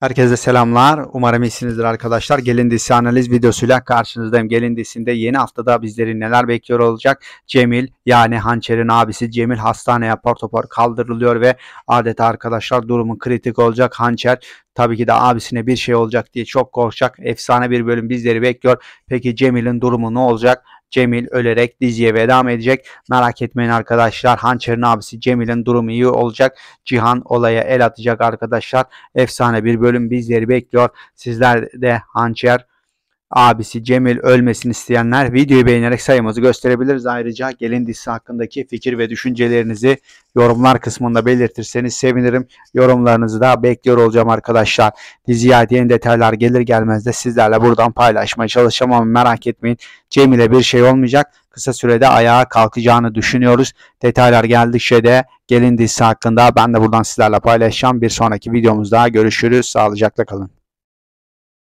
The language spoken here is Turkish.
Herkese selamlar. Umarım iyisinizdir arkadaşlar. Gelin dizisi analiz videosuyla karşınızdayım. Gelin dizisinde yeni haftada bizleri neler bekliyor olacak? Cemil yani Hançer'in abisi Cemil hastaneye portopor kaldırılıyor ve adeta arkadaşlar durumun kritik olacak. Hançer tabii ki de abisine bir şey olacak diye çok korkacak. Efsane bir bölüm bizleri bekliyor. Peki Cemil'in durumu ne olacak? Cemil ölerek diziye veda edecek. Merak etmeyin arkadaşlar. Hançer'in abisi Cemil'in durumu iyi olacak. Cihan olaya el atacak arkadaşlar. Efsane bir bölüm bizleri bekliyor. Sizler de Hançer abisi Cemil ölmesini isteyenler videoyu beğenerek sayımızı gösterebiliriz. Ayrıca gelin dizisi hakkındaki fikir ve düşüncelerinizi yorumlar kısmında belirtirseniz sevinirim. Yorumlarınızı da bekliyor olacağım arkadaşlar. Diziye ait yeni detaylar gelir gelmez de sizlerle buradan paylaşmaya çalışacağım ama merak etmeyin. Cemil'e bir şey olmayacak. Kısa sürede ayağa kalkacağını düşünüyoruz. Detaylar geldikçe de gelin dizisi hakkında ben de buradan sizlerle paylaşacağım. Bir sonraki videomuzda görüşürüz. Sağlıcakla kalın.